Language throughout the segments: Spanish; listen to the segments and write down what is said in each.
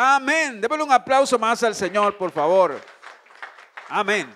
Amén. Démosle un aplauso más al Señor, por favor. Amén.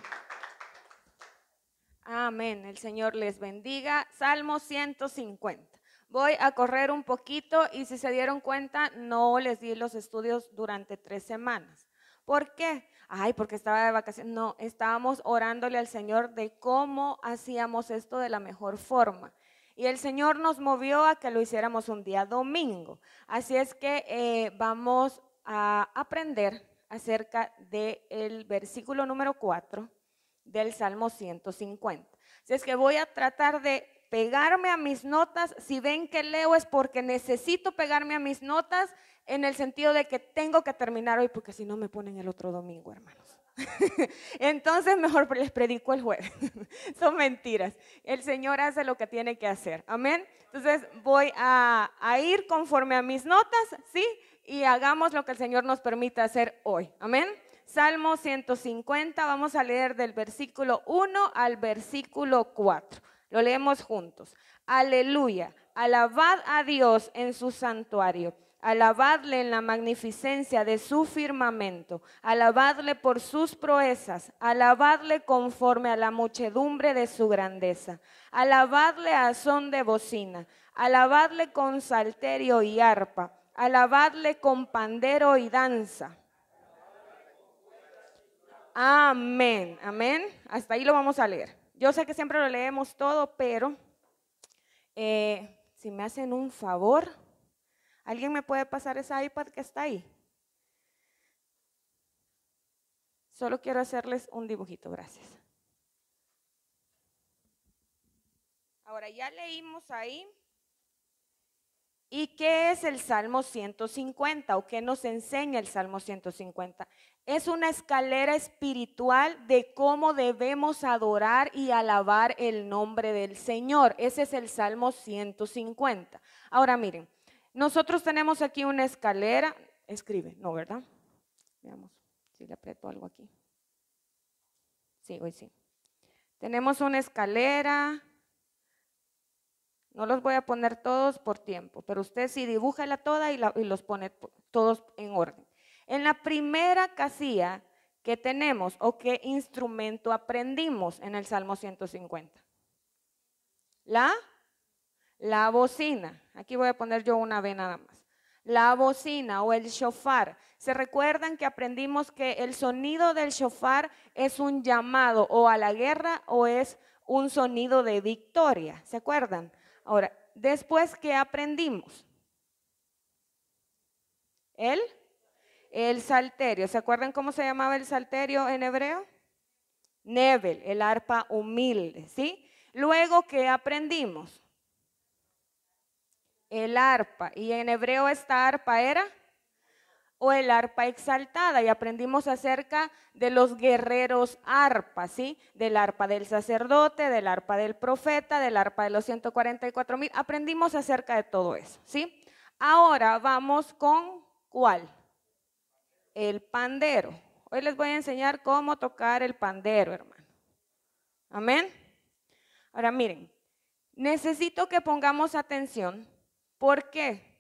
Amén. El Señor les bendiga. Salmo 150. Voy a correr un poquito y si se dieron cuenta, no les di los estudios durante tres semanas. ¿Por qué? Ay, porque estaba de vacaciones. No, estábamos orándole al Señor de cómo hacíamos esto de la mejor forma. Y el Señor nos movió a que lo hiciéramos un día domingo. Así es que eh, vamos a aprender acerca del versículo número 4 del Salmo 150. Así es que voy a tratar de pegarme a mis notas. Si ven que leo es porque necesito pegarme a mis notas en el sentido de que tengo que terminar hoy porque si no me ponen el otro domingo, hermanos. Entonces mejor les predico el jueves. Son mentiras. El Señor hace lo que tiene que hacer. Amén. Entonces voy a, a ir conforme a mis notas, ¿sí? y hagamos lo que el Señor nos permita hacer hoy. Amén. Salmo 150, vamos a leer del versículo 1 al versículo 4. Lo leemos juntos. Aleluya. Alabad a Dios en su santuario. Alabadle en la magnificencia de su firmamento, alabadle por sus proezas, alabadle conforme a la muchedumbre de su grandeza, alabadle a son de bocina, alabadle con salterio y arpa, Alabadle con pandero y danza. Amén, amén. Hasta ahí lo vamos a leer. Yo sé que siempre lo leemos todo, pero eh, si me hacen un favor, ¿alguien me puede pasar esa iPad que está ahí? Solo quiero hacerles un dibujito, gracias. Ahora ya leímos ahí ¿Y qué es el Salmo 150 o qué nos enseña el Salmo 150? Es una escalera espiritual de cómo debemos adorar y alabar el nombre del Señor. Ese es el Salmo 150. Ahora miren, nosotros tenemos aquí una escalera, escribe, ¿no, verdad? Veamos si le aprieto algo aquí. Sí, hoy sí. Tenemos una escalera, no los voy a poner todos por tiempo, pero usted sí dibújela toda y, y los pone todos en orden. En la primera casilla que tenemos o qué instrumento aprendimos en el Salmo 150. La, la bocina. Aquí voy a poner yo una B nada más. La bocina o el shofar. ¿Se recuerdan que aprendimos que el sonido del shofar es un llamado o a la guerra o es un sonido de victoria? ¿Se acuerdan? Ahora, después, que aprendimos? El, el salterio. ¿Se acuerdan cómo se llamaba el salterio en hebreo? Nebel, el arpa humilde, ¿sí? Luego, ¿qué aprendimos? El arpa. Y en hebreo esta arpa era o el arpa exaltada. Y aprendimos acerca de los guerreros arpa, ¿sí? Del arpa del sacerdote, del arpa del profeta, del arpa de los 144 mil. Aprendimos acerca de todo eso, ¿sí? Ahora vamos con cuál? El pandero. Hoy les voy a enseñar cómo tocar el pandero, hermano. Amén. Ahora miren, necesito que pongamos atención. ¿Por qué?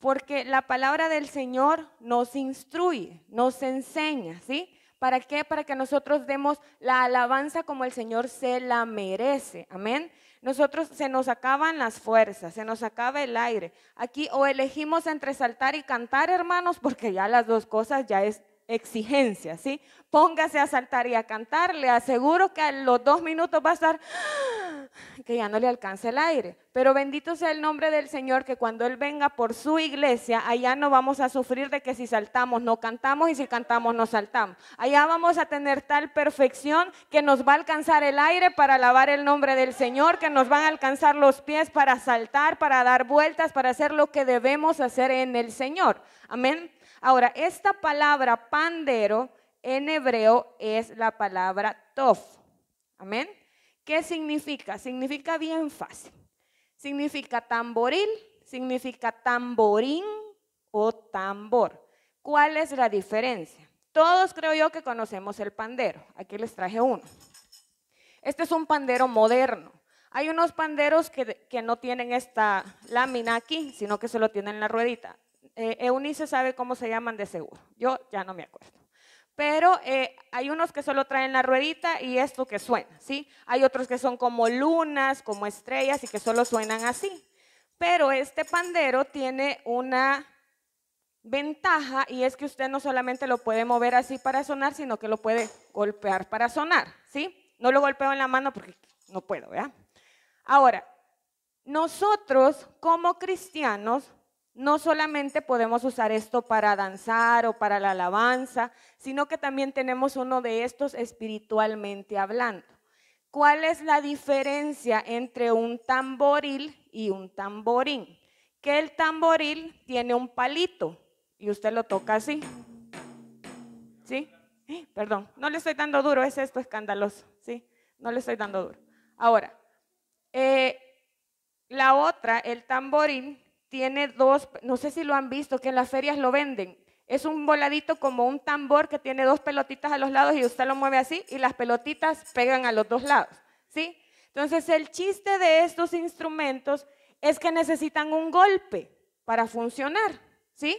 porque la palabra del Señor nos instruye, nos enseña, ¿sí? ¿Para qué? Para que nosotros demos la alabanza como el Señor se la merece. Amén. Nosotros se nos acaban las fuerzas, se nos acaba el aire. Aquí o elegimos entre saltar y cantar, hermanos, porque ya las dos cosas ya es exigencia, ¿sí? Póngase a saltar y a cantar, le aseguro que a los dos minutos va a estar... ¡ah! que ya no le alcance el aire. Pero bendito sea el nombre del Señor que cuando Él venga por su iglesia, allá no vamos a sufrir de que si saltamos no cantamos y si cantamos no saltamos. Allá vamos a tener tal perfección que nos va a alcanzar el aire para alabar el nombre del Señor, que nos van a alcanzar los pies para saltar, para dar vueltas, para hacer lo que debemos hacer en el Señor. Amén. Ahora, esta palabra pandero en hebreo es la palabra tof. Amén. ¿Qué significa? Significa bien fácil. Significa tamboril, significa tamborín o tambor. ¿Cuál es la diferencia? Todos creo yo que conocemos el pandero. Aquí les traje uno. Este es un pandero moderno. Hay unos panderos que, no tienen esta lámina aquí, sino que se lo tienen en la ruedita. Eh, Eunice sabe cómo se llaman de seguro. Yo ya no me acuerdo pero eh, hay unos que solo traen la ruedita y esto que suena, ¿sí? Hay otros que son como lunas, como estrellas y que solo suenan así. Pero este pandero tiene una ventaja y es que usted no solamente lo puede mover así para sonar, sino que lo puede golpear para sonar, ¿sí? No lo golpeo en la mano porque no puedo, ¿verdad? Ahora, nosotros como cristianos no solamente podemos usar esto para danzar o para la alabanza, sino que también tenemos uno de estos espiritualmente hablando. ¿Cuál es la diferencia entre un tamboril y un tamborín? Que el tamboril tiene un palito y usted lo toca así. ¿Sí? Perdón, no le estoy dando duro, es esto escandaloso, ¿sí? No le estoy dando duro. Ahora, eh, la otra, el tamborín tiene dos, no sé si lo han visto, que en las ferias lo venden. Es un voladito como un tambor que tiene dos pelotitas a los lados y usted lo mueve así y las pelotitas pegan a los dos lados, ¿sí? Entonces el chiste de estos instrumentos es que necesitan un golpe para funcionar, ¿sí?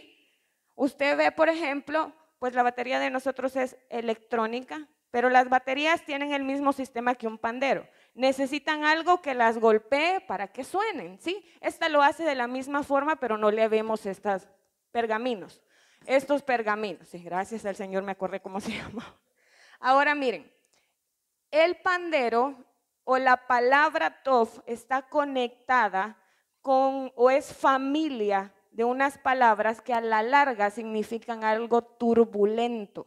Usted ve, por ejemplo, pues la batería de nosotros es electrónica, pero las baterías tienen el mismo sistema que un pandero necesitan algo que las golpee para que suenen, ¿sí? Esta lo hace de la misma forma, pero no le vemos estos pergaminos. Estos pergaminos, sí, gracias al Señor me acordé cómo se llama. Ahora miren, el pandero o la palabra tof está conectada con o es familia de unas palabras que a la larga significan algo turbulento.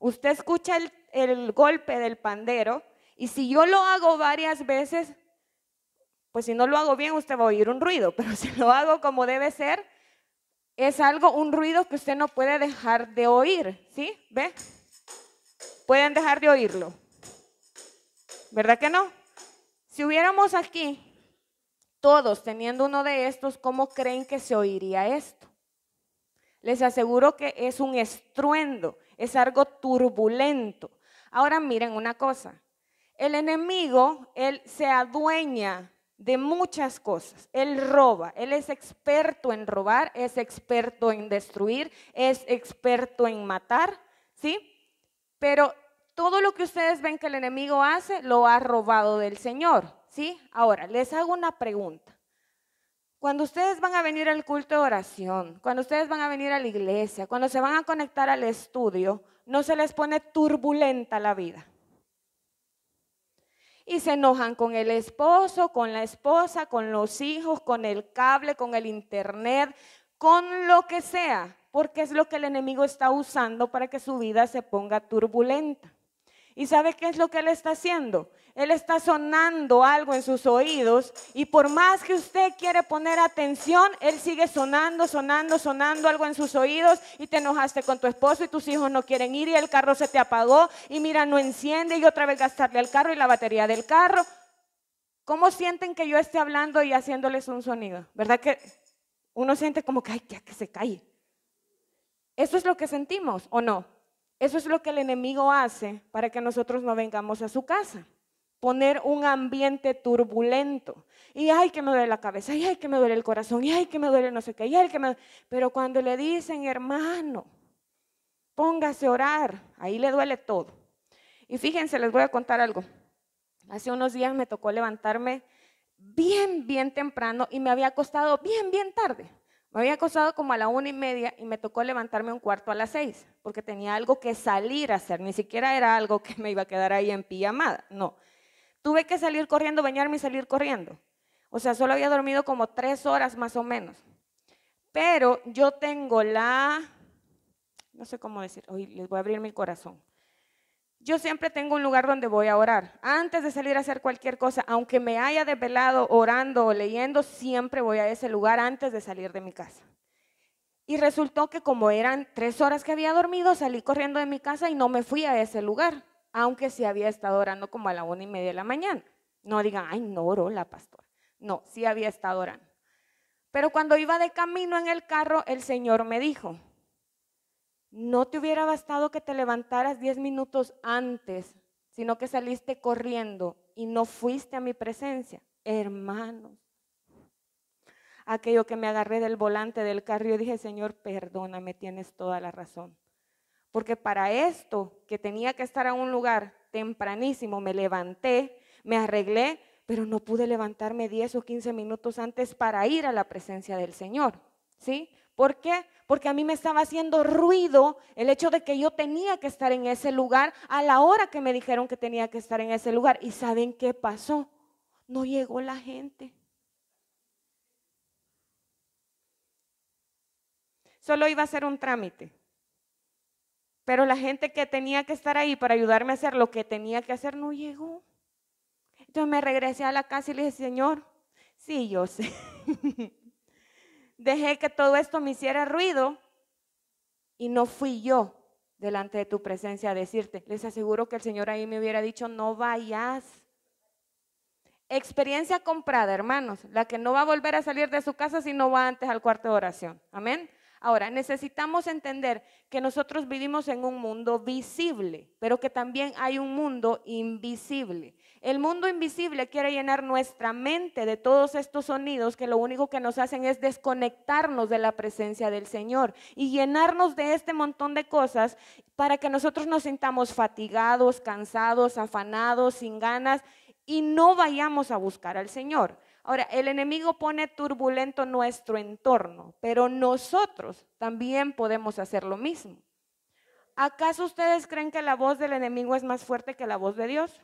Usted escucha el golpe del pandero y si yo lo hago varias veces, pues si no lo hago bien, usted va a oír un ruido, pero si lo hago como debe ser, es algo, un ruido que usted no puede dejar de oír, ¿sí? ¿Ve? Pueden dejar de oírlo. ¿Verdad que no? Si hubiéramos aquí todos teniendo uno de estos, ¿cómo creen que se oiría esto? Les aseguro que es un estruendo, es algo turbulento. Ahora miren una cosa, el enemigo, él se adueña de muchas cosas. Él roba, él es experto en robar, es experto en destruir, es experto en matar, ¿sí? Pero todo lo que ustedes ven que el enemigo hace, lo ha robado del Señor, ¿sí? Ahora, les hago una pregunta. Cuando ustedes van a venir al culto de oración, cuando ustedes van a venir a la iglesia, cuando se van a conectar al estudio, ¿no se les pone turbulenta la vida? y se enojan con el esposo, con la esposa, con los hijos, con el cable, con el internet, con lo que sea, porque es lo que el enemigo está usando para que su vida se ponga turbulenta. ¿Y sabe qué es lo que él está haciendo? Él está sonando algo en sus oídos y por más que usted quiere poner atención, Él sigue sonando, sonando, sonando algo en sus oídos y te enojaste con tu esposo y tus hijos no quieren ir y el carro se te apagó y mira, no enciende y otra vez gastarle al carro y la batería del carro. ¿Cómo sienten que yo esté hablando y haciéndoles un sonido? ¿Verdad que uno siente como que, que se cae. Eso es lo que sentimos o no. Eso es lo que el enemigo hace para que nosotros no vengamos a su casa poner un ambiente turbulento. Y ay, que me duele la cabeza, y ay, que me duele el corazón, y ay, que me duele no sé qué, y ay, que me... Pero cuando le dicen, hermano, póngase a orar, ahí le duele todo. Y fíjense, les voy a contar algo. Hace unos días me tocó levantarme bien, bien temprano y me había acostado bien, bien tarde. Me había acostado como a la una y media y me tocó levantarme un cuarto a las seis, porque tenía algo que salir a hacer, ni siquiera era algo que me iba a quedar ahí en pijamada, no. Tuve que salir corriendo, bañarme y salir corriendo. O sea, solo había dormido como tres horas más o menos. Pero yo tengo la, no sé cómo decir, hoy les voy a abrir mi corazón. Yo siempre tengo un lugar donde voy a orar. Antes de salir a hacer cualquier cosa, aunque me haya desvelado orando o leyendo, siempre voy a ese lugar antes de salir de mi casa. Y resultó que como eran tres horas que había dormido, salí corriendo de mi casa y no me fui a ese lugar aunque sí había estado orando como a la una y media de la mañana. No digan, ay, no oró la pastora. No, sí había estado orando. Pero cuando iba de camino en el carro, el Señor me dijo, no te hubiera bastado que te levantaras diez minutos antes, sino que saliste corriendo y no fuiste a mi presencia. hermano. aquello que me agarré del volante del carro, yo dije, Señor, perdóname, tienes toda la razón porque para esto que tenía que estar a un lugar tempranísimo, me levanté, me arreglé, pero no pude levantarme 10 o 15 minutos antes para ir a la presencia del Señor. ¿Sí? ¿Por qué? Porque a mí me estaba haciendo ruido el hecho de que yo tenía que estar en ese lugar a la hora que me dijeron que tenía que estar en ese lugar. ¿Y saben qué pasó? No llegó la gente. Solo iba a ser un trámite. Pero la gente que tenía que estar ahí para ayudarme a hacer lo que tenía que hacer no llegó. Entonces me regresé a la casa y le dije, Señor, sí, yo sé. Dejé que todo esto me hiciera ruido y no fui yo delante de tu presencia a decirte. Les aseguro que el Señor ahí me hubiera dicho, no vayas. Experiencia comprada, hermanos, la que no va a volver a salir de su casa si no va antes al cuarto de oración. Amén. Ahora, necesitamos entender que nosotros vivimos en un mundo visible, pero que también hay un mundo invisible. El mundo invisible quiere llenar nuestra mente de todos estos sonidos que lo único que nos hacen es desconectarnos de la presencia del Señor y llenarnos de este montón de cosas para que nosotros nos sintamos fatigados, cansados, afanados, sin ganas y no vayamos a buscar al Señor. Ahora, el enemigo pone turbulento nuestro entorno, pero nosotros también podemos hacer lo mismo. ¿Acaso ustedes creen que la voz del enemigo es más fuerte que la voz de Dios?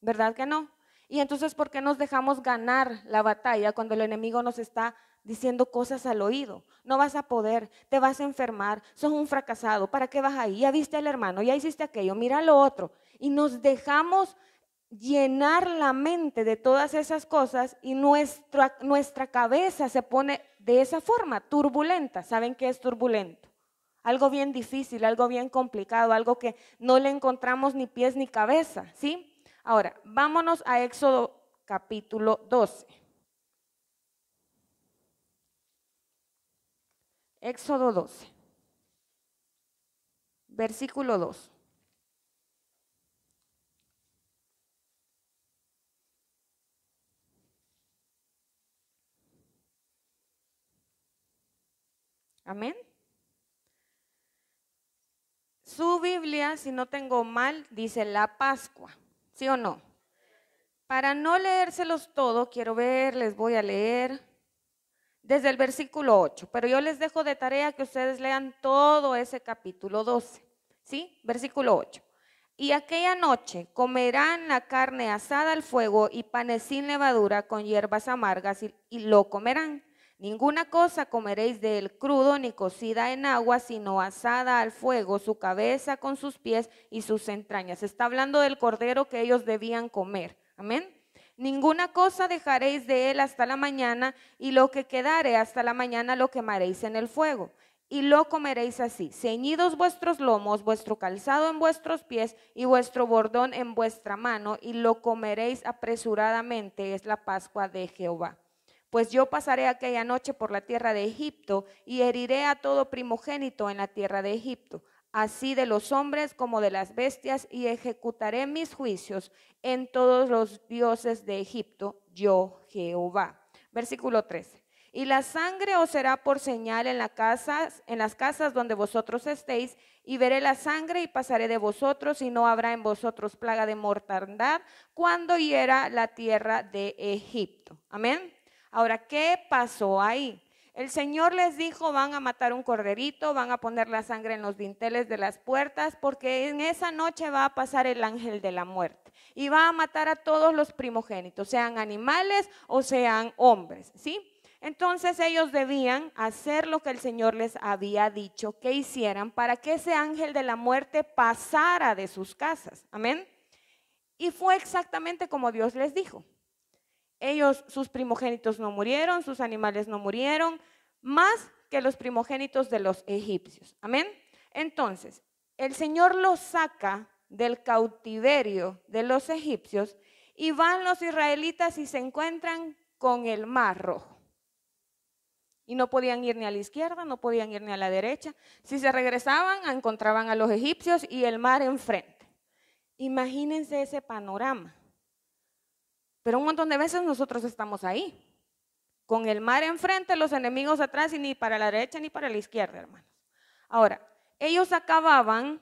¿Verdad que no? Y entonces, ¿por qué nos dejamos ganar la batalla cuando el enemigo nos está diciendo cosas al oído? No vas a poder, te vas a enfermar, sos un fracasado, ¿para qué vas ahí? Ya viste al hermano, ya hiciste aquello, mira lo otro. Y nos dejamos llenar la mente de todas esas cosas y nuestra, nuestra cabeza se pone de esa forma, turbulenta. ¿Saben qué es turbulento? Algo bien difícil, algo bien complicado, algo que no le encontramos ni pies ni cabeza, ¿sí? Ahora, vámonos a Éxodo capítulo 12. Éxodo 12, versículo 2. Amén. Su Biblia, si no tengo mal, dice la Pascua, ¿sí o no? Para no leérselos todo, quiero ver, les voy a leer desde el versículo 8, pero yo les dejo de tarea que ustedes lean todo ese capítulo 12, ¿sí? Versículo 8. Y aquella noche comerán la carne asada al fuego y panes sin levadura con hierbas amargas y lo comerán. Ninguna cosa comeréis de él crudo ni cocida en agua, sino asada al fuego, su cabeza con sus pies y sus entrañas. Está hablando del cordero que ellos debían comer. Amén. Ninguna cosa dejaréis de él hasta la mañana, y lo que quedare hasta la mañana lo quemaréis en el fuego. Y lo comeréis así, ceñidos vuestros lomos, vuestro calzado en vuestros pies y vuestro bordón en vuestra mano, y lo comeréis apresuradamente, es la Pascua de Jehová pues yo pasaré aquella noche por la tierra de Egipto y heriré a todo primogénito en la tierra de Egipto, así de los hombres como de las bestias, y ejecutaré mis juicios en todos los dioses de Egipto, yo Jehová. Versículo 13. Y la sangre os será por señal en, en las casas donde vosotros estéis, y veré la sangre y pasaré de vosotros, y no habrá en vosotros plaga de mortandad cuando hiera la tierra de Egipto. Amén. Ahora, ¿qué pasó ahí? El Señor les dijo, van a matar un corderito, van a poner la sangre en los dinteles de las puertas, porque en esa noche va a pasar el ángel de la muerte y va a matar a todos los primogénitos, sean animales o sean hombres, ¿sí? Entonces ellos debían hacer lo que el Señor les había dicho que hicieran para que ese ángel de la muerte pasara de sus casas, amén. Y fue exactamente como Dios les dijo. Ellos, sus primogénitos no murieron, sus animales no murieron, más que los primogénitos de los egipcios. Amén. Entonces, el Señor los saca del cautiverio de los egipcios y van los israelitas y se encuentran con el mar rojo. Y no podían ir ni a la izquierda, no podían ir ni a la derecha. Si se regresaban, encontraban a los egipcios y el mar enfrente. Imagínense ese panorama. Pero un montón de veces nosotros estamos ahí, con el mar enfrente, los enemigos atrás y ni para la derecha ni para la izquierda, hermanos. Ahora, ellos acababan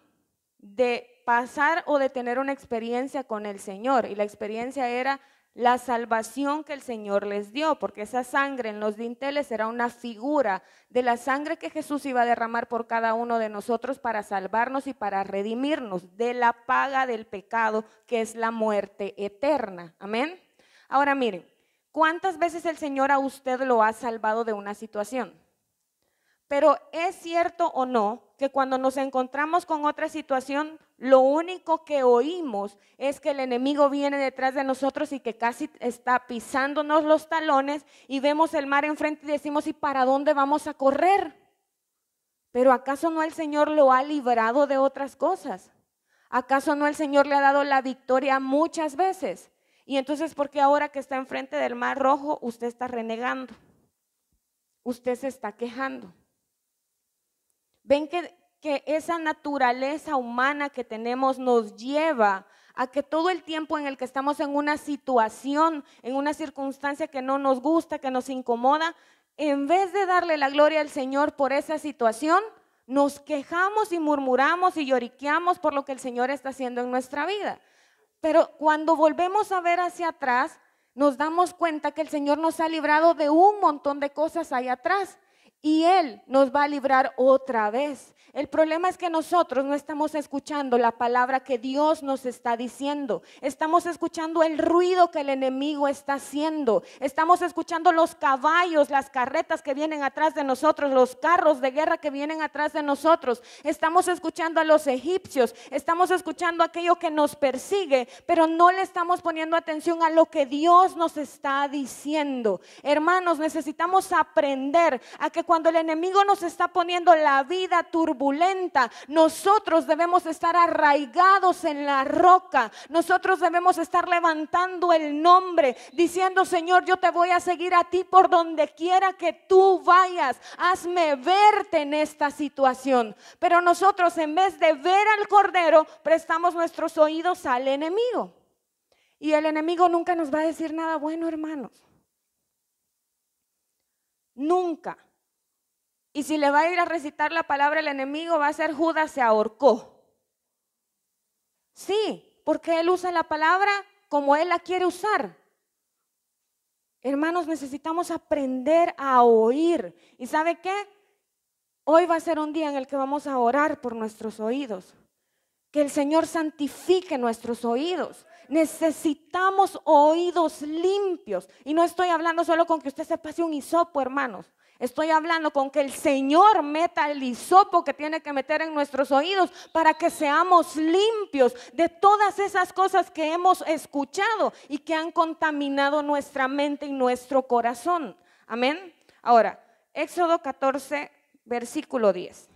de pasar o de tener una experiencia con el Señor y la experiencia era la salvación que el Señor les dio, porque esa sangre en los dinteles era una figura de la sangre que Jesús iba a derramar por cada uno de nosotros para salvarnos y para redimirnos de la paga del pecado, que es la muerte eterna. Amén. Ahora miren, ¿cuántas veces el Señor a usted lo ha salvado de una situación? Pero es cierto o no que cuando nos encontramos con otra situación, lo único que oímos es que el enemigo viene detrás de nosotros y que casi está pisándonos los talones y vemos el mar enfrente y decimos, ¿y para dónde vamos a correr? Pero ¿acaso no el Señor lo ha librado de otras cosas? ¿Acaso no el Señor le ha dado la victoria muchas veces? Y entonces, ¿por qué ahora que está enfrente del mar rojo, usted está renegando? Usted se está quejando. Ven que, que esa naturaleza humana que tenemos nos lleva a que todo el tiempo en el que estamos en una situación, en una circunstancia que no nos gusta, que nos incomoda, en vez de darle la gloria al Señor por esa situación, nos quejamos y murmuramos y lloriqueamos por lo que el Señor está haciendo en nuestra vida. Pero cuando volvemos a ver hacia atrás, nos damos cuenta que el Señor nos ha librado de un montón de cosas allá atrás y Él nos va a librar otra vez. El problema es que nosotros no estamos escuchando la palabra que Dios nos está diciendo. Estamos escuchando el ruido que el enemigo está haciendo. Estamos escuchando los caballos, las carretas que vienen atrás de nosotros, los carros de guerra que vienen atrás de nosotros. Estamos escuchando a los egipcios. Estamos escuchando aquello que nos persigue, pero no le estamos poniendo atención a lo que Dios nos está diciendo. Hermanos, necesitamos aprender a que cuando cuando el enemigo nos está poniendo la vida turbulenta, nosotros debemos estar arraigados en la roca. Nosotros debemos estar levantando el nombre, diciendo, Señor, yo te voy a seguir a ti por donde quiera que tú vayas. Hazme verte en esta situación. Pero nosotros en vez de ver al Cordero, prestamos nuestros oídos al enemigo. Y el enemigo nunca nos va a decir nada bueno, hermanos. Nunca. Y si le va a ir a recitar la palabra el enemigo, va a ser Judas se ahorcó. Sí, porque él usa la palabra como él la quiere usar. Hermanos, necesitamos aprender a oír. ¿Y sabe qué? Hoy va a ser un día en el que vamos a orar por nuestros oídos. Que el Señor santifique nuestros oídos. Necesitamos oídos limpios. Y no estoy hablando solo con que usted se pase un hisopo, hermanos. Estoy hablando con que el Señor meta el hisopo que tiene que meter en nuestros oídos para que seamos limpios de todas esas cosas que hemos escuchado y que han contaminado nuestra mente y nuestro corazón. Amén. Ahora, Éxodo 14, versículo 10.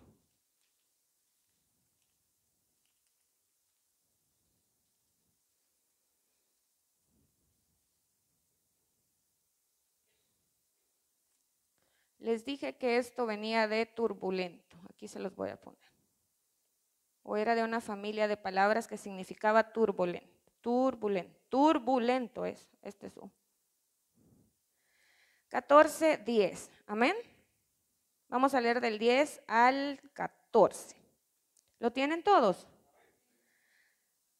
Les dije que esto venía de turbulento. Aquí se los voy a poner. O era de una familia de palabras que significaba turbulento. Turbulento. Turbulento es. Este es un. 14, Amén. Vamos a leer del 10 al 14. ¿Lo tienen todos?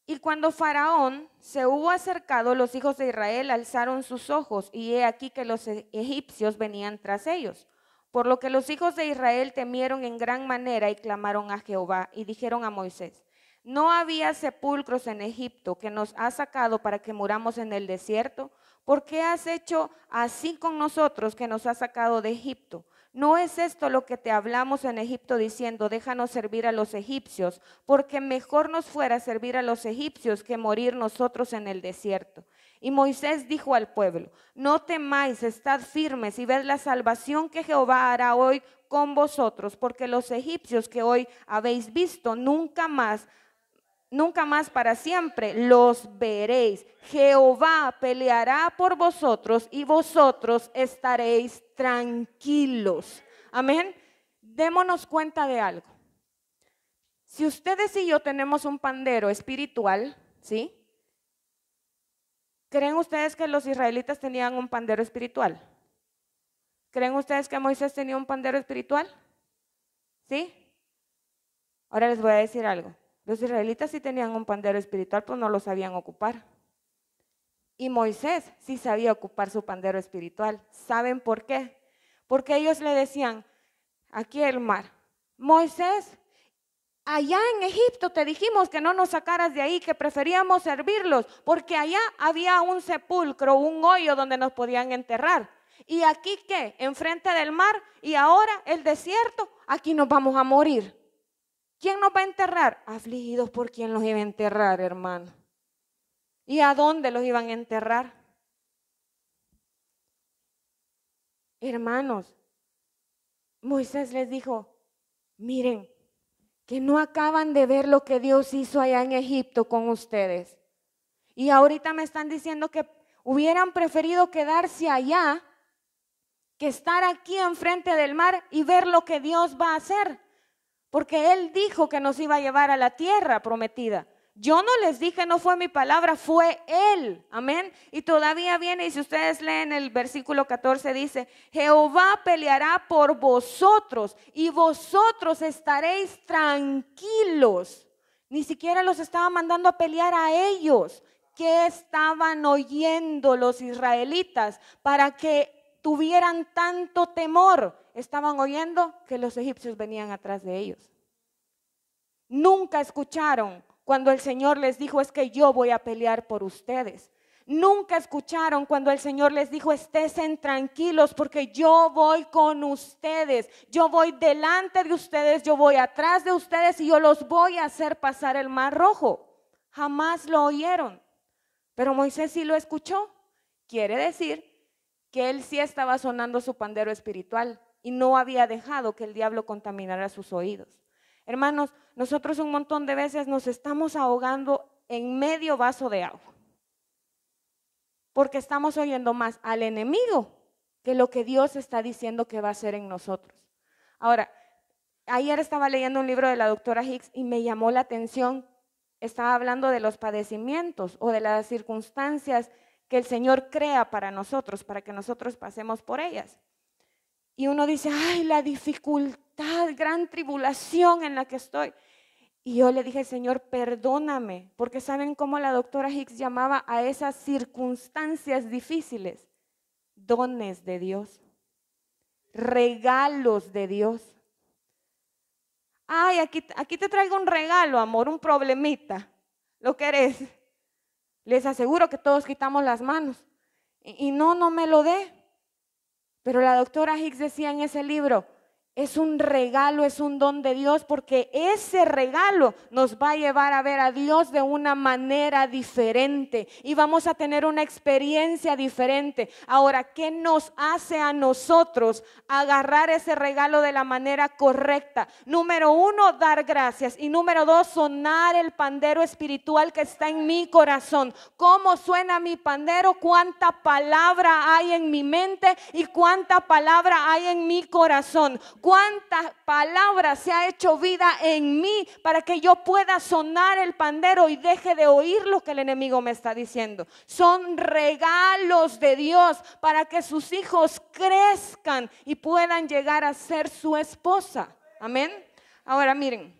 Y cuando Faraón se hubo acercado, los hijos de Israel alzaron sus ojos, y he aquí que los egipcios venían tras ellos. Por lo que los hijos de Israel temieron en gran manera y clamaron a Jehová y dijeron a Moisés, ¿no había sepulcros en Egipto que nos has sacado para que muramos en el desierto? ¿Por qué has hecho así con nosotros que nos has sacado de Egipto? ¿No es esto lo que te hablamos en Egipto diciendo, déjanos servir a los egipcios, porque mejor nos fuera servir a los egipcios que morir nosotros en el desierto? Y Moisés dijo al pueblo, no temáis, estad firmes y ved la salvación que Jehová hará hoy con vosotros, porque los egipcios que hoy habéis visto, nunca más, nunca más para siempre los veréis. Jehová peleará por vosotros y vosotros estaréis tranquilos. Amén. Démonos cuenta de algo. Si ustedes y yo tenemos un pandero espiritual, ¿sí? ¿Creen ustedes que los israelitas tenían un pandero espiritual? ¿Creen ustedes que Moisés tenía un pandero espiritual? ¿Sí? Ahora les voy a decir algo. Los israelitas sí tenían un pandero espiritual, pues no lo sabían ocupar. Y Moisés sí sabía ocupar su pandero espiritual. ¿Saben por qué? Porque ellos le decían, aquí el mar, Moisés, Allá en Egipto te dijimos que no nos sacaras de ahí, que preferíamos servirlos, porque allá había un sepulcro, un hoyo donde nos podían enterrar. Y aquí qué, enfrente del mar y ahora el desierto, aquí nos vamos a morir. ¿Quién nos va a enterrar? Afligidos por quién los iba a enterrar, hermano. ¿Y a dónde los iban a enterrar? Hermanos, Moisés les dijo, miren, que no acaban de ver lo que Dios hizo allá en Egipto con ustedes. Y ahorita me están diciendo que hubieran preferido quedarse allá que estar aquí enfrente del mar y ver lo que Dios va a hacer. Porque Él dijo que nos iba a llevar a la tierra prometida. Yo no les dije, no fue mi palabra, fue Él. Amén. Y todavía viene, y si ustedes leen el versículo 14, dice, Jehová peleará por vosotros y vosotros estaréis tranquilos. Ni siquiera los estaba mandando a pelear a ellos. ¿Qué estaban oyendo los israelitas para que tuvieran tanto temor? Estaban oyendo que los egipcios venían atrás de ellos. Nunca escucharon cuando el Señor les dijo, es que yo voy a pelear por ustedes. Nunca escucharon cuando el Señor les dijo, estén tranquilos porque yo voy con ustedes, yo voy delante de ustedes, yo voy atrás de ustedes y yo los voy a hacer pasar el mar rojo. Jamás lo oyeron, pero Moisés sí lo escuchó. Quiere decir que él sí estaba sonando su pandero espiritual y no había dejado que el diablo contaminara sus oídos. Hermanos, nosotros un montón de veces nos estamos ahogando en medio vaso de agua, porque estamos oyendo más al enemigo que lo que Dios está diciendo que va a hacer en nosotros. Ahora, ayer estaba leyendo un libro de la doctora Hicks y me llamó la atención. Estaba hablando de los padecimientos o de las circunstancias que el Señor crea para nosotros, para que nosotros pasemos por ellas. Y uno dice, ay, la dificultad gran tribulación en la que estoy. Y yo le dije, Señor, perdóname, porque saben cómo la doctora Hicks llamaba a esas circunstancias difíciles, dones de Dios, regalos de Dios. Ay, aquí, aquí te traigo un regalo, amor, un problemita. ¿Lo que eres Les aseguro que todos quitamos las manos. Y, y no, no me lo dé. Pero la doctora Hicks decía en ese libro, es un regalo, es un don de Dios, porque ese regalo nos va a llevar a ver a Dios de una manera diferente y vamos a tener una experiencia diferente. Ahora, ¿qué nos hace a nosotros agarrar ese regalo de la manera correcta? Número uno, dar gracias. Y número dos, sonar el pandero espiritual que está en mi corazón. ¿Cómo suena mi pandero? ¿Cuánta palabra hay en mi mente y cuánta palabra hay en mi corazón? cuántas palabras se ha hecho vida en mí para que yo pueda sonar el pandero y deje de oír lo que el enemigo me está diciendo. Son regalos de Dios para que sus hijos crezcan y puedan llegar a ser su esposa. Amén. Ahora miren.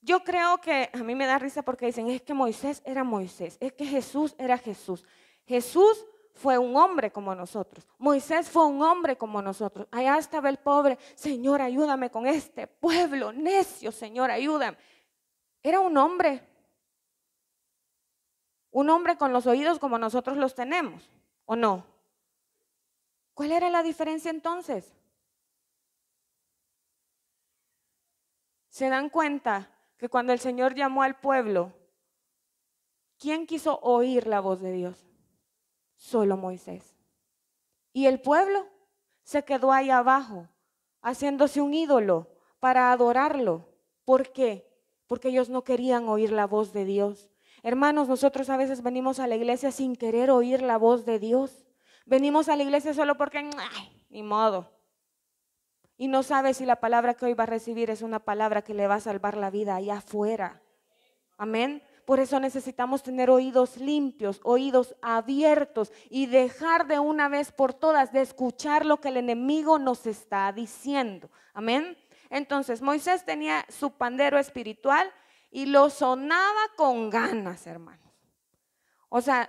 Yo creo que a mí me da risa porque dicen, es que Moisés era Moisés, es que Jesús era Jesús. Jesús fue un hombre como nosotros. Moisés fue un hombre como nosotros. Allá estaba el pobre, Señor, ayúdame con este pueblo necio, Señor, ayúdame. Era un hombre. Un hombre con los oídos como nosotros los tenemos, ¿o no? ¿Cuál era la diferencia entonces? ¿Se dan cuenta que cuando el Señor llamó al pueblo, ¿quién quiso oír la voz de Dios? solo Moisés. Y el pueblo se quedó ahí abajo, haciéndose un ídolo para adorarlo. ¿Por qué? Porque ellos no querían oír la voz de Dios. Hermanos, nosotros a veces venimos a la iglesia sin querer oír la voz de Dios. Venimos a la iglesia solo porque, ni modo. Y no sabe si la palabra que hoy va a recibir es una palabra que le va a salvar la vida allá afuera. Amén. Por eso necesitamos tener oídos limpios, oídos abiertos y dejar de una vez por todas de escuchar lo que el enemigo nos está diciendo. Amén. Entonces Moisés tenía su pandero espiritual y lo sonaba con ganas, hermanos. O sea,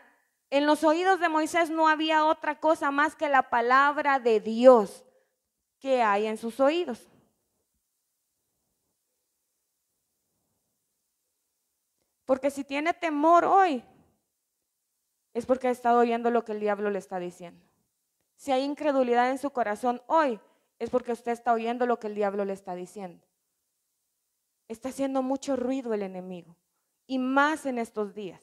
en los oídos de Moisés no había otra cosa más que la palabra de Dios que hay en sus oídos. Porque si tiene temor hoy, es porque ha estado oyendo lo que el diablo le está diciendo. Si hay incredulidad en su corazón hoy, es porque usted está oyendo lo que el diablo le está diciendo. Está haciendo mucho ruido el enemigo. Y más en estos días.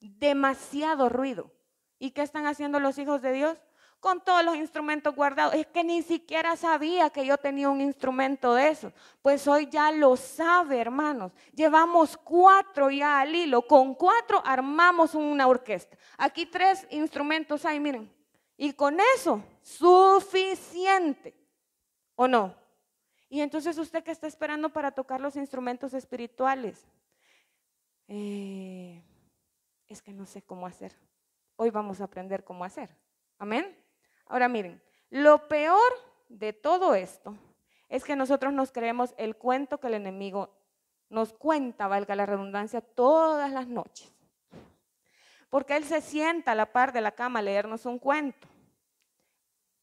Demasiado ruido. ¿Y qué están haciendo los hijos de Dios? con todos los instrumentos guardados. Es que ni siquiera sabía que yo tenía un instrumento de esos. Pues hoy ya lo sabe, hermanos. Llevamos cuatro ya al hilo. Con cuatro armamos una orquesta. Aquí tres instrumentos hay, miren. Y con eso, suficiente. ¿O no? Y entonces usted que está esperando para tocar los instrumentos espirituales. Eh, es que no sé cómo hacer. Hoy vamos a aprender cómo hacer. Amén. Ahora miren, lo peor de todo esto es que nosotros nos creemos el cuento que el enemigo nos cuenta, valga la redundancia, todas las noches. Porque él se sienta a la par de la cama a leernos un cuento.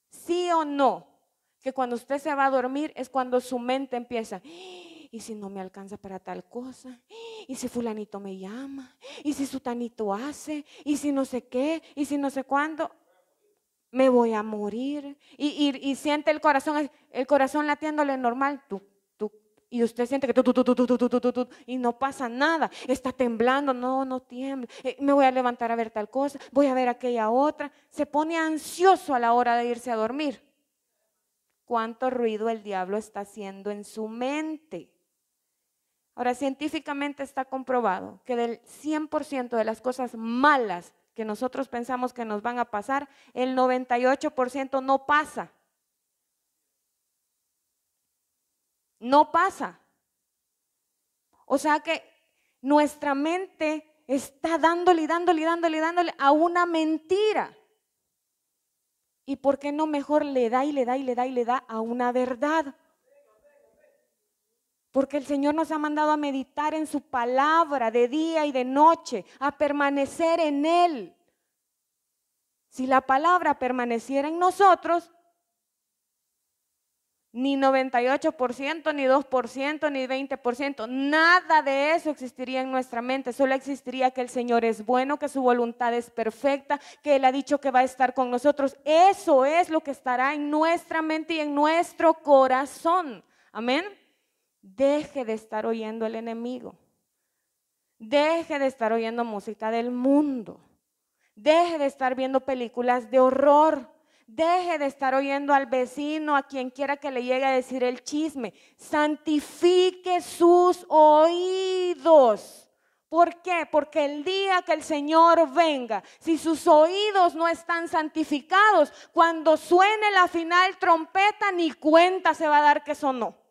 Sí o no, que cuando usted se va a dormir es cuando su mente empieza. ¡Ah! Y si no me alcanza para tal cosa, y si fulanito me llama, y si sutanito hace, y si no sé qué, y si no sé cuándo, me voy a morir. Y, siente el corazón, el corazón latiéndole normal, Y usted siente que tú, tú, tú, tú, tú, tú, tú, y no pasa nada. Está temblando, no, no tiembla. me voy a levantar a ver tal cosa, voy a ver aquella otra. Se pone ansioso a la hora de irse a dormir. ¿Cuánto ruido el diablo está haciendo en su mente? Ahora, científicamente está comprobado que del 100% de las cosas malas que nosotros pensamos que nos van a pasar, el 98% no pasa. No pasa. O sea que nuestra mente está dándole, dándole, dándole, dándole a una mentira. ¿Y por qué no mejor le da y le da y le da y le da a una verdad? Porque el Señor nos ha mandado a meditar en su palabra de día y de noche, a permanecer en Él. Si la palabra permaneciera en nosotros, ni 98%, ni 2%, ni 20%, nada de eso existiría en nuestra mente. Solo existiría que el Señor es bueno, que su voluntad es perfecta, que Él ha dicho que va a estar con nosotros. Eso es lo que estará en nuestra mente y en nuestro corazón. Amén. Deje de estar oyendo el enemigo. Deje de estar oyendo música del mundo. Deje de estar viendo películas de horror. Deje de estar oyendo al vecino, a quien quiera que le llegue a decir el chisme. Santifique sus oídos. ¿Por qué? Porque el día que el Señor venga, si sus oídos no están santificados, cuando suene la final trompeta, ni cuenta se va a dar que sonó.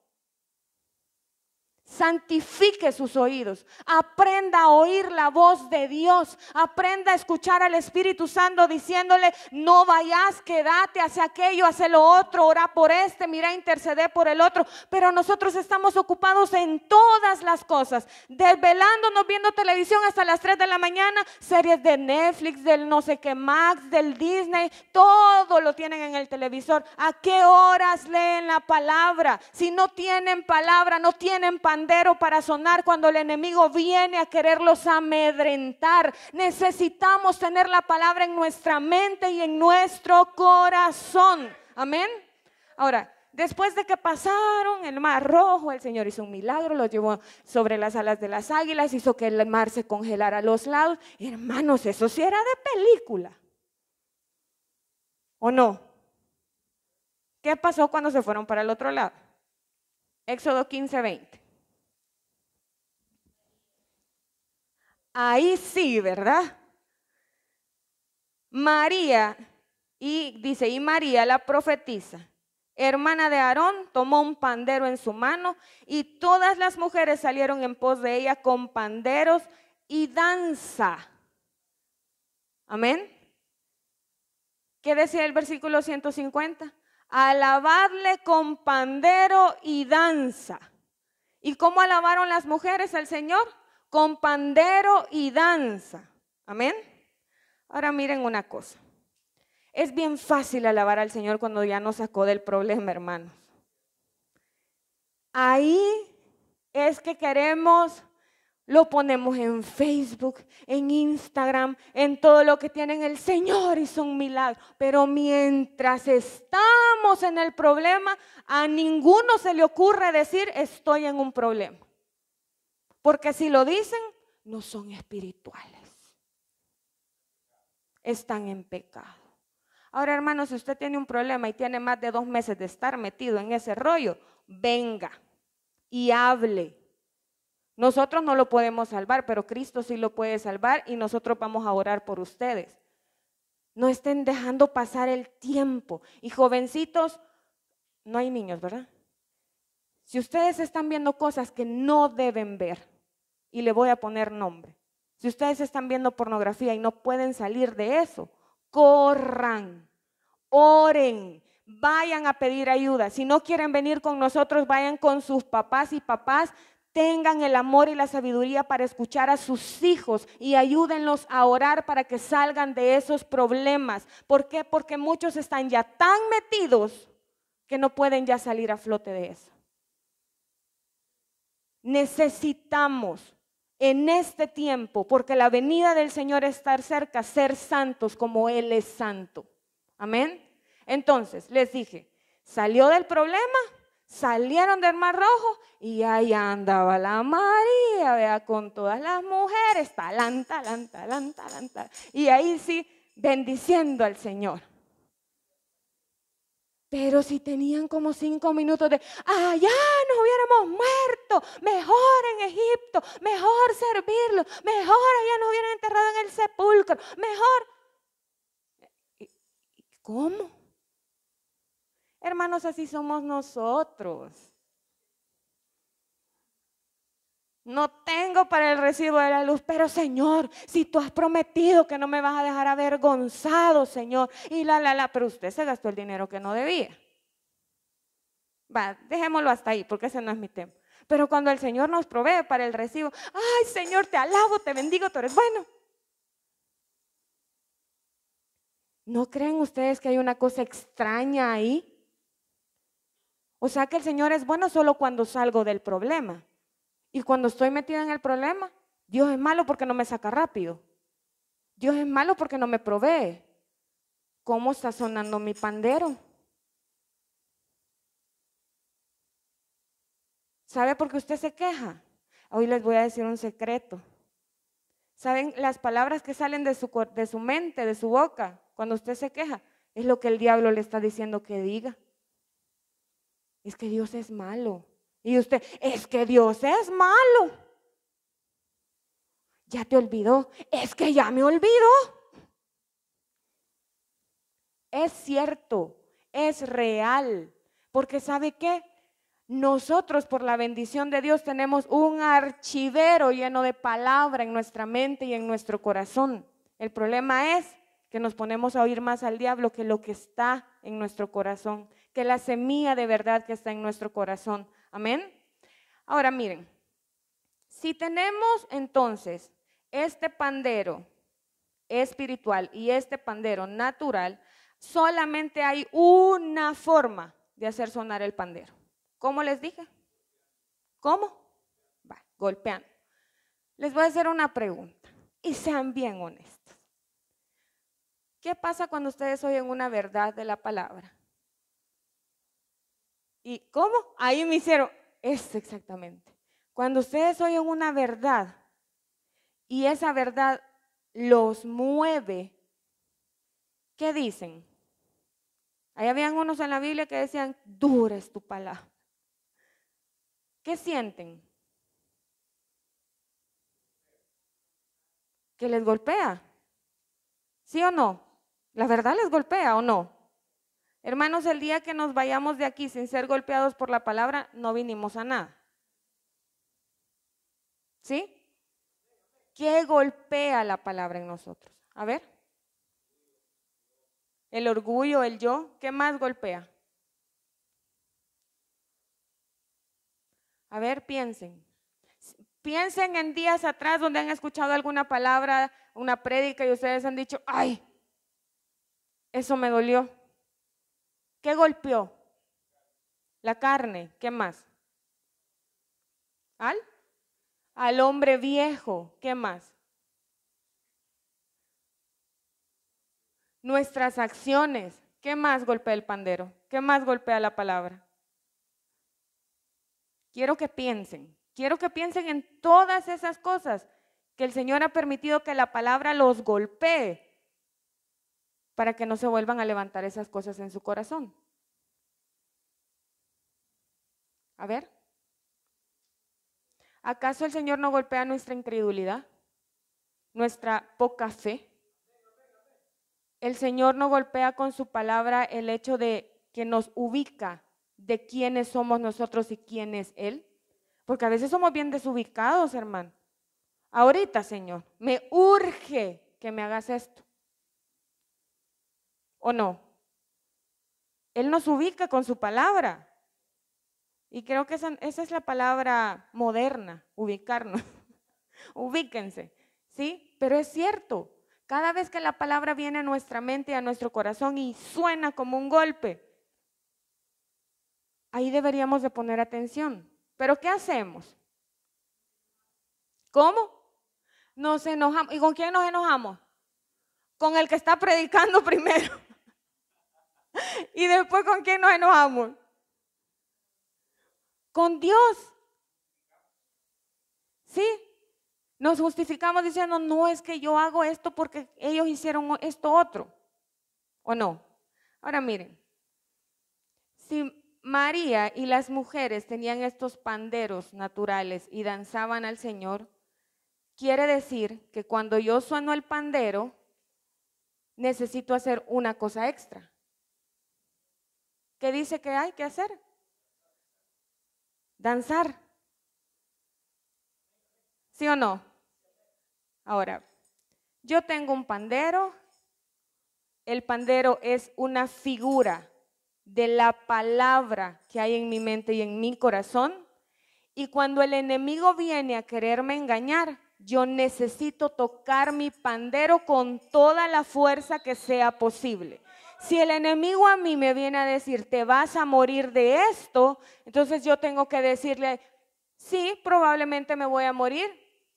Santifique sus oídos. Aprenda a oír la voz de Dios. Aprenda a escuchar al Espíritu Santo diciéndole, no vayas, quédate, hacia aquello, haz lo otro, ora por este, mira, intercede por el otro. Pero nosotros estamos ocupados en todas las cosas. Desvelándonos viendo televisión hasta las 3 de la mañana, series de Netflix, del no sé qué Max, del Disney, todo lo tienen en el televisor. ¿A qué horas leen la palabra? Si no tienen palabra, no tienen palabra para sonar cuando el enemigo viene a quererlos amedrentar. Necesitamos tener la palabra en nuestra mente y en nuestro corazón. Amén. Ahora, después de que pasaron el mar rojo, el Señor hizo un milagro, lo llevó sobre las alas de las águilas, hizo que el mar se congelara a los lados. Hermanos, eso sí era de película. ¿O no? ¿Qué pasó cuando se fueron para el otro lado? Éxodo 15:20. Ahí sí, ¿verdad? María, y dice, y María la profetiza, hermana de Aarón, tomó un pandero en su mano y todas las mujeres salieron en pos de ella con panderos y danza. Amén. ¿Qué decía el versículo 150? Alabadle con pandero y danza. ¿Y cómo alabaron las mujeres al Señor? con pandero y danza. Amén. Ahora miren una cosa. Es bien fácil alabar al Señor cuando ya nos sacó del problema, hermanos. Ahí es que queremos, lo ponemos en Facebook, en Instagram, en todo lo que tienen el Señor y son milagros. Pero mientras estamos en el problema, a ninguno se le ocurre decir estoy en un problema. Porque si lo dicen, no son espirituales. Están en pecado. Ahora, hermanos, si usted tiene un problema y tiene más de dos meses de estar metido en ese rollo, venga y hable. Nosotros no lo podemos salvar, pero Cristo sí lo puede salvar y nosotros vamos a orar por ustedes. No estén dejando pasar el tiempo. Y jovencitos, no hay niños, ¿verdad? Si ustedes están viendo cosas que no deben ver, y le voy a poner nombre. Si ustedes están viendo pornografía y no pueden salir de eso, corran, oren, vayan a pedir ayuda. Si no quieren venir con nosotros, vayan con sus papás y papás. Tengan el amor y la sabiduría para escuchar a sus hijos y ayúdenlos a orar para que salgan de esos problemas. ¿Por qué? Porque muchos están ya tan metidos que no pueden ya salir a flote de eso. Necesitamos en este tiempo, porque la venida del Señor es estar cerca, ser santos como Él es santo. Amén. Entonces, les dije, salió del problema, salieron del Mar Rojo y ahí andaba la María, vea, con todas las mujeres, talanta, talanta, talanta, talanta. Y ahí sí, bendiciendo al Señor. Pero si tenían como cinco minutos de, allá nos hubiéramos muerto, mejor en Egipto, mejor servirlo, mejor allá nos hubieran enterrado en el sepulcro, mejor. ¿Cómo? Hermanos, así somos nosotros. No tengo para el recibo de la luz, pero Señor, si tú has prometido que no me vas a dejar avergonzado, Señor, y la, la, la, pero usted se gastó el dinero que no debía. Va, dejémoslo hasta ahí, porque ese no es mi tema. Pero cuando el Señor nos provee para el recibo, ay Señor, te alabo, te bendigo, tú eres bueno. ¿No creen ustedes que hay una cosa extraña ahí? O sea que el Señor es bueno solo cuando salgo del problema. Y cuando estoy metida en el problema, Dios es malo porque no me saca rápido. Dios es malo porque no me provee. ¿Cómo está sonando mi pandero? ¿Sabe por qué usted se queja? Hoy les voy a decir un secreto. ¿Saben las palabras que salen de su, de su mente, de su boca, cuando usted se queja? Es lo que el diablo le está diciendo que diga. Es que Dios es malo. Y usted, es que Dios es malo. Ya te olvidó, es que ya me olvidó. Es cierto, es real, porque ¿sabe qué? Nosotros por la bendición de Dios tenemos un archivero lleno de palabra en nuestra mente y en nuestro corazón. El problema es que nos ponemos a oír más al diablo que lo que está en nuestro corazón, que la semilla de verdad que está en nuestro corazón. Amén. Ahora miren, si tenemos entonces este pandero espiritual y este pandero natural, solamente hay una forma de hacer sonar el pandero. ¿Cómo les dije? ¿Cómo? Va, golpeando. Les voy a hacer una pregunta y sean bien honestos. ¿Qué pasa cuando ustedes oyen una verdad de la palabra ¿Y cómo? Ahí me hicieron. Es exactamente. Cuando ustedes oyen una verdad y esa verdad los mueve, ¿qué dicen? Ahí habían unos en la Biblia que decían, dura es tu palabra. ¿Qué sienten? ¿Que les golpea? ¿Sí o no? ¿La verdad les golpea o no? Hermanos, el día que nos vayamos de aquí sin ser golpeados por la palabra, no vinimos a nada. ¿Sí? ¿Qué golpea la palabra en nosotros? A ver. El orgullo, el yo, ¿qué más golpea? A ver, piensen. Piensen en días atrás donde han escuchado alguna palabra, una prédica y ustedes han dicho, ay, eso me dolió. ¿Qué golpeó? La carne. ¿Qué más? ¿Al? Al hombre viejo. ¿Qué más? Nuestras acciones. ¿Qué más golpea el pandero? ¿Qué más golpea la palabra? Quiero que piensen. Quiero que piensen en todas esas cosas que el Señor ha permitido que la palabra los golpee para que no se vuelvan a levantar esas cosas en su corazón. A ver. ¿Acaso el Señor no golpea nuestra incredulidad? ¿Nuestra poca fe? ¿El Señor no golpea con su palabra el hecho de que nos ubica de quiénes somos nosotros y quién es Él? Porque a veces somos bien desubicados, hermano. Ahorita, Señor, me urge que me hagas esto. ¿O no? Él nos ubica con su palabra. Y creo que esa, es la palabra moderna, ubicarnos. Ubíquense, ¿sí? Pero es cierto, cada vez que la palabra viene a nuestra mente, y a nuestro corazón y suena como un golpe, ahí deberíamos de poner atención. Pero ¿qué hacemos? ¿Cómo? Nos enojamos. ¿Y con quién nos enojamos? Con el que está predicando primero. ¿Y después con quién nos enojamos? Con Dios. ¿Sí? Nos justificamos diciendo, no es que yo hago esto porque ellos hicieron esto otro. ¿O no? Ahora miren, si María y las mujeres tenían estos panderos naturales y danzaban al Señor, quiere decir que cuando yo sueno el pandero, necesito hacer una cosa extra. ¿Qué dice que hay que hacer? Danzar. ¿Sí o no? Ahora, yo tengo un pandero. El pandero es una figura de la palabra que hay en mi mente y en mi corazón. Y cuando el enemigo viene a quererme engañar, yo necesito tocar mi pandero con toda la fuerza que sea posible. Si el enemigo a mí me viene a decir, te vas a morir de esto, entonces yo tengo que decirle, sí, probablemente me voy a morir,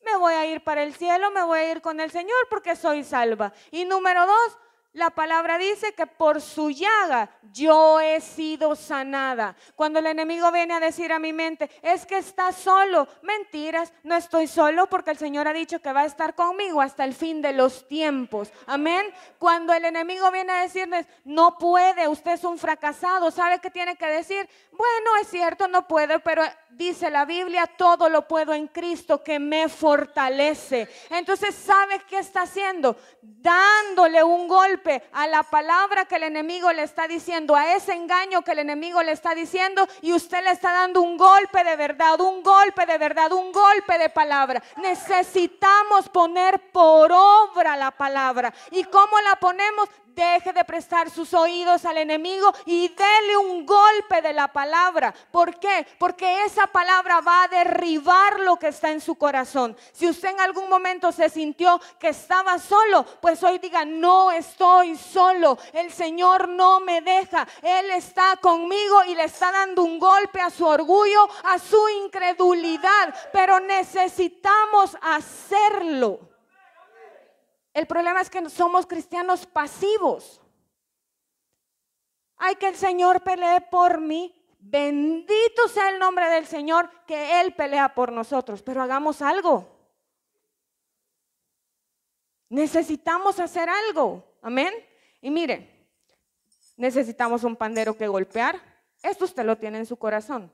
me voy a ir para el cielo, me voy a ir con el Señor porque soy salva. Y número dos, la palabra dice que por su llaga yo he sido sanada. Cuando el enemigo viene a decir a mi mente, es que está solo, mentiras, no estoy solo porque el Señor ha dicho que va a estar conmigo hasta el fin de los tiempos. Amén. Cuando el enemigo viene a decirles, no puede, usted es un fracasado, ¿sabe qué tiene que decir? Bueno, es cierto, no puedo, pero dice la Biblia, todo lo puedo en Cristo que me fortalece. Entonces, sabe qué está haciendo? Dándole un golpe a la palabra que el enemigo le está diciendo, a ese engaño que el enemigo le está diciendo y usted le está dando un golpe de verdad, un golpe de verdad, un golpe de palabra. Necesitamos poner por obra la palabra. ¿Y cómo la ponemos? deje de prestar sus oídos al enemigo y dele un golpe de la palabra. ¿Por qué? Porque esa palabra va a derribar lo que está en su corazón. Si usted en algún momento se sintió que estaba solo, pues hoy diga, no estoy solo, el Señor no me deja, Él está conmigo y le está dando un golpe a su orgullo, a su incredulidad, pero necesitamos hacerlo. El problema es que somos cristianos pasivos. Hay que el Señor pelee por mí. Bendito sea el nombre del Señor, que Él pelea por nosotros, pero hagamos algo. Necesitamos hacer algo. Amén. Y miren necesitamos un pandero que golpear. Esto usted lo tiene en su corazón.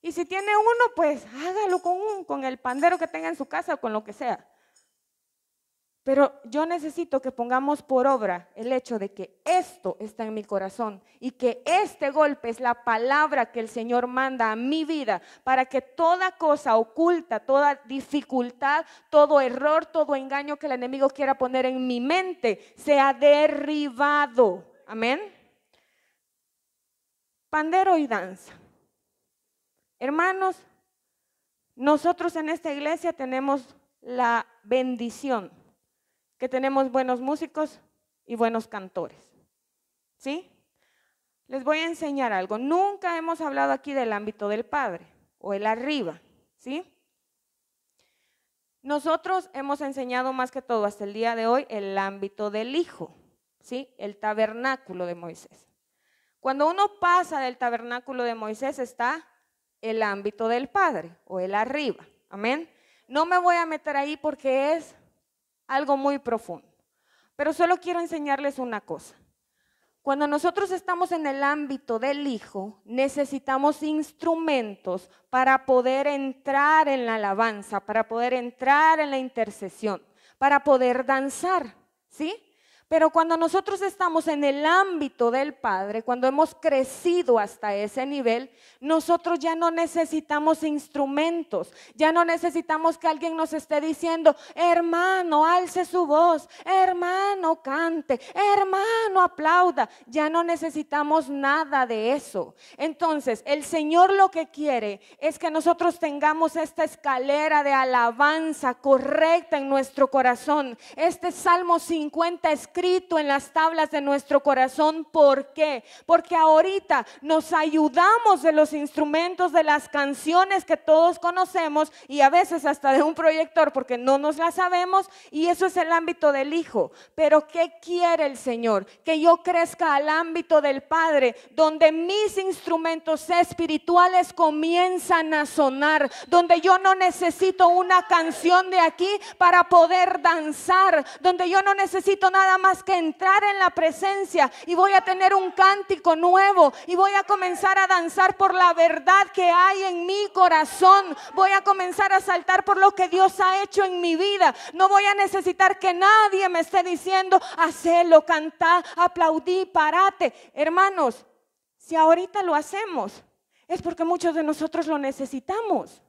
Y si tiene uno, pues hágalo con, un, con el pandero que tenga en su casa o con lo que sea. Pero yo necesito que pongamos por obra el hecho de que esto está en mi corazón y que este golpe es la palabra que el Señor manda a mi vida para que toda cosa oculta, toda dificultad, todo error, todo engaño que el enemigo quiera poner en mi mente sea derribado. Amén. Pandero y danza. Hermanos, nosotros en esta iglesia tenemos la bendición que tenemos buenos músicos y buenos cantores. ¿Sí? Les voy a enseñar algo. Nunca hemos hablado aquí del ámbito del Padre o el arriba, ¿sí? Nosotros hemos enseñado más que todo hasta el día de hoy el ámbito del Hijo, ¿sí? El tabernáculo de Moisés. Cuando uno pasa del tabernáculo de Moisés está el ámbito del Padre o el arriba, amén. No me voy a meter ahí porque es algo muy profundo. Pero solo quiero enseñarles una cosa. Cuando nosotros estamos en el ámbito del Hijo, necesitamos instrumentos para poder entrar en la alabanza, para poder entrar en la intercesión, para poder danzar, ¿sí? Pero cuando nosotros estamos en el ámbito del Padre, cuando hemos crecido hasta ese nivel, nosotros ya no necesitamos instrumentos, ya no necesitamos que alguien nos esté diciendo, hermano, alce su voz, hermano, cante, hermano, aplauda. Ya no necesitamos nada de eso. Entonces, el Señor lo que quiere es que nosotros tengamos esta escalera de alabanza correcta en nuestro corazón. Este Salmo 50 escrito en las tablas de nuestro corazón. ¿Por qué? Porque ahorita nos ayudamos de los instrumentos, de las canciones que todos conocemos y a veces hasta de un proyector porque no nos la sabemos y eso es el ámbito del Hijo. Pero ¿qué quiere el Señor? Que yo crezca al ámbito del Padre, donde mis instrumentos espirituales comienzan a sonar, donde yo no necesito una canción de aquí para poder danzar, donde yo no necesito nada más más que entrar en la presencia y voy a tener un cántico nuevo y voy a comenzar a danzar por la verdad que hay en mi corazón. Voy a comenzar a saltar por lo que Dios ha hecho en mi vida. No voy a necesitar que nadie me esté diciendo, hacelo, canta, aplaudí, parate. Hermanos, si ahorita lo hacemos, es porque muchos de nosotros lo necesitamos.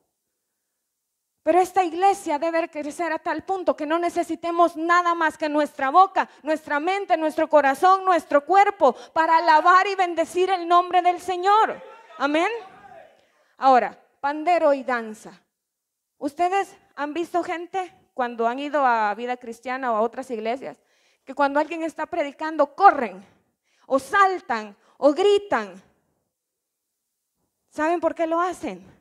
Pero esta iglesia debe crecer a tal punto que no necesitemos nada más que nuestra boca, nuestra mente, nuestro corazón, nuestro cuerpo para alabar y bendecir el nombre del Señor. Amén. Ahora, pandero y danza. ¿Ustedes han visto gente cuando han ido a vida cristiana o a otras iglesias que cuando alguien está predicando corren o saltan o gritan? ¿Saben por qué lo hacen?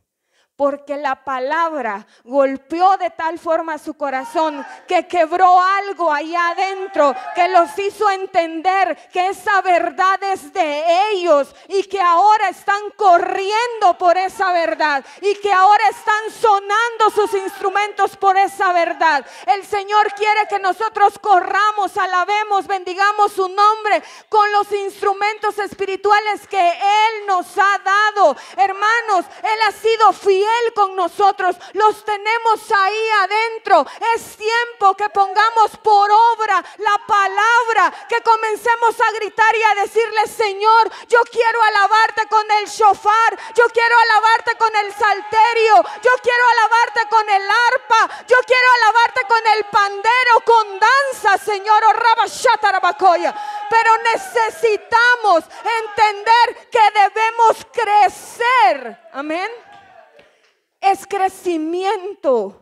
porque la palabra golpeó de tal forma su corazón que quebró algo allá adentro que los hizo entender que esa verdad es de ellos y que ahora están corriendo por esa verdad y que ahora están sonando sus instrumentos por esa verdad. El Señor quiere que nosotros corramos, alabemos, bendigamos su nombre con los instrumentos espirituales que Él nos ha dado. Hermanos, Él ha sido fiel con nosotros, los tenemos ahí adentro. Es tiempo que pongamos por obra la palabra, que comencemos a gritar y a decirle, Señor, yo quiero alabarte con el shofar, yo quiero alabarte con el salterio, yo quiero alabarte con el arpa, yo quiero alabarte con el pandero, con danza, Señor, o oh, rabashatarabacoya. Pero necesitamos entender que debemos crecer. Amén es crecimiento.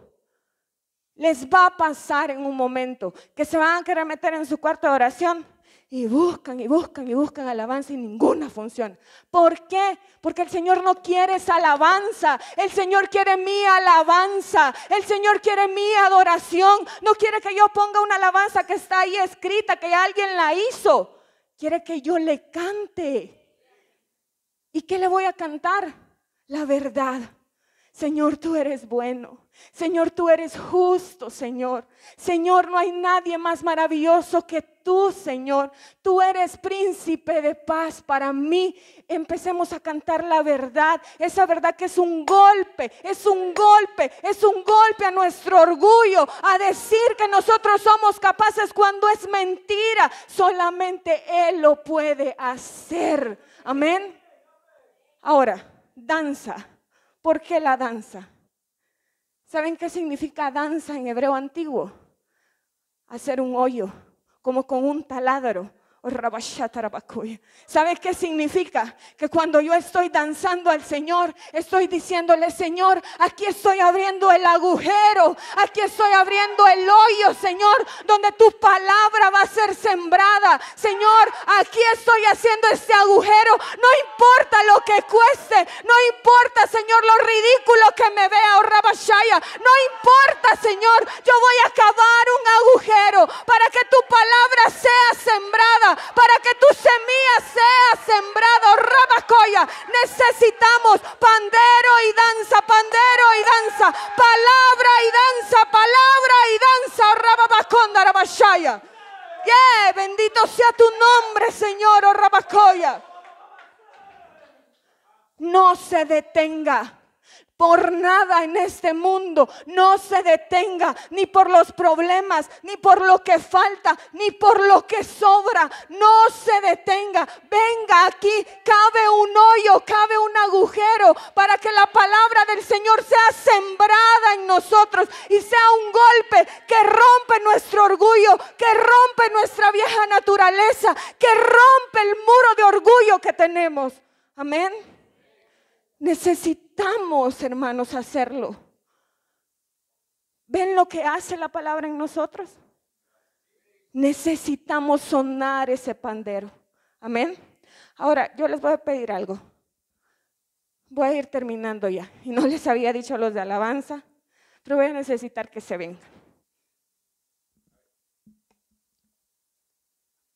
Les va a pasar en un momento que se van a querer meter en su cuarto de oración y buscan y buscan y buscan alabanza y ninguna función ¿Por qué? Porque el Señor no quiere esa alabanza. El Señor quiere mi alabanza. El Señor quiere mi adoración. No quiere que yo ponga una alabanza que está ahí escrita, que alguien la hizo. Quiere que yo le cante. ¿Y qué le voy a cantar? La verdad. Señor, tú eres bueno. Señor, tú eres justo, Señor. Señor, no hay nadie más maravilloso que tú, Señor. Tú eres príncipe de paz para mí. Empecemos a cantar la verdad. Esa verdad que es un golpe, es un golpe, es un golpe a nuestro orgullo. A decir que nosotros somos capaces cuando es mentira. Solamente Él lo puede hacer. Amén. Ahora, danza ¿Por qué la danza? ¿Saben qué significa danza en hebreo antiguo? Hacer un hoyo, como con un taladro, Oh, ¿Sabes qué significa? Que cuando yo estoy danzando al Señor, estoy diciéndole, Señor, aquí estoy abriendo el agujero, aquí estoy abriendo el hoyo, Señor, donde tu palabra va a ser sembrada. Señor, aquí estoy haciendo este agujero, no importa lo que cueste, no importa, Señor, lo ridículo que me vea, oh Rabashaya, no importa, Señor, yo voy a cavar un agujero para que tu palabra sea sembrada para que tu semilla sea sembrado. Rabacoya, necesitamos pandero y danza, pandero y danza, palabra y danza, palabra y danza. Rababaconda, bendito sea tu nombre, Señor, oh Rabacoya. No se detenga por nada en este mundo. No se detenga ni por los problemas, ni por lo que falta, ni por lo que sobra. No se detenga. Venga aquí, cabe un hoyo, cabe un agujero para que la palabra del Señor sea sembrada en nosotros y sea un golpe que rompe nuestro orgullo, que rompe nuestra vieja naturaleza, que rompe el muro de orgullo que tenemos. Amén. Necesitamos, hermanos, hacerlo. ¿Ven lo que hace la palabra en nosotros? Necesitamos sonar ese pandero. Amén. Ahora, yo les voy a pedir algo. Voy a ir terminando ya. Y no les había dicho a los de alabanza, pero voy a necesitar que se vengan.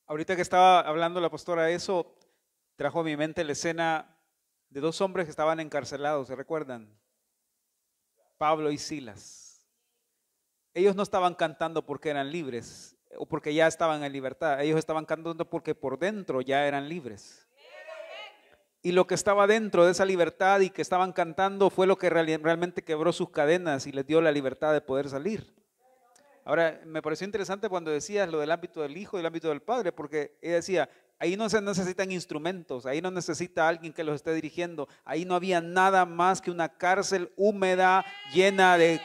Ahorita que estaba hablando la pastora eso, trajo a mi mente la escena de dos hombres que estaban encarcelados, ¿se recuerdan? Pablo y Silas. Ellos no estaban cantando porque eran libres o porque ya estaban en libertad, ellos estaban cantando porque por dentro ya eran libres. Y lo que estaba dentro de esa libertad y que estaban cantando fue lo que realmente quebró sus cadenas y les dio la libertad de poder salir. Ahora, me pareció interesante cuando decías lo del ámbito del hijo y el ámbito del padre, porque ella decía, Ahí no se necesitan instrumentos, ahí no necesita alguien que los esté dirigiendo. Ahí no había nada más que una cárcel húmeda, llena de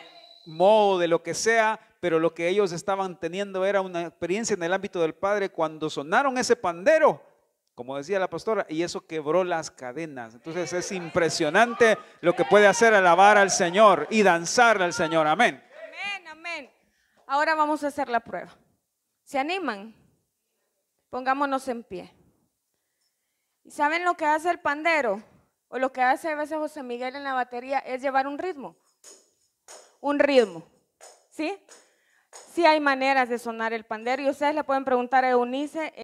moho, de lo que sea, pero lo que ellos estaban teniendo era una experiencia en el ámbito del Padre cuando sonaron ese pandero, como decía la pastora, y eso quebró las cadenas. Entonces es impresionante lo que puede hacer alabar al Señor y danzar al Señor. Amén. Amén, amén. Ahora vamos a hacer la prueba. ¿Se animan? Pongámonos en pie. ¿Y saben lo que hace el pandero? O lo que hace a veces José Miguel en la batería es llevar un ritmo. Un ritmo. ¿Sí? Sí hay maneras de sonar el pandero y ustedes le pueden preguntar a Eunice.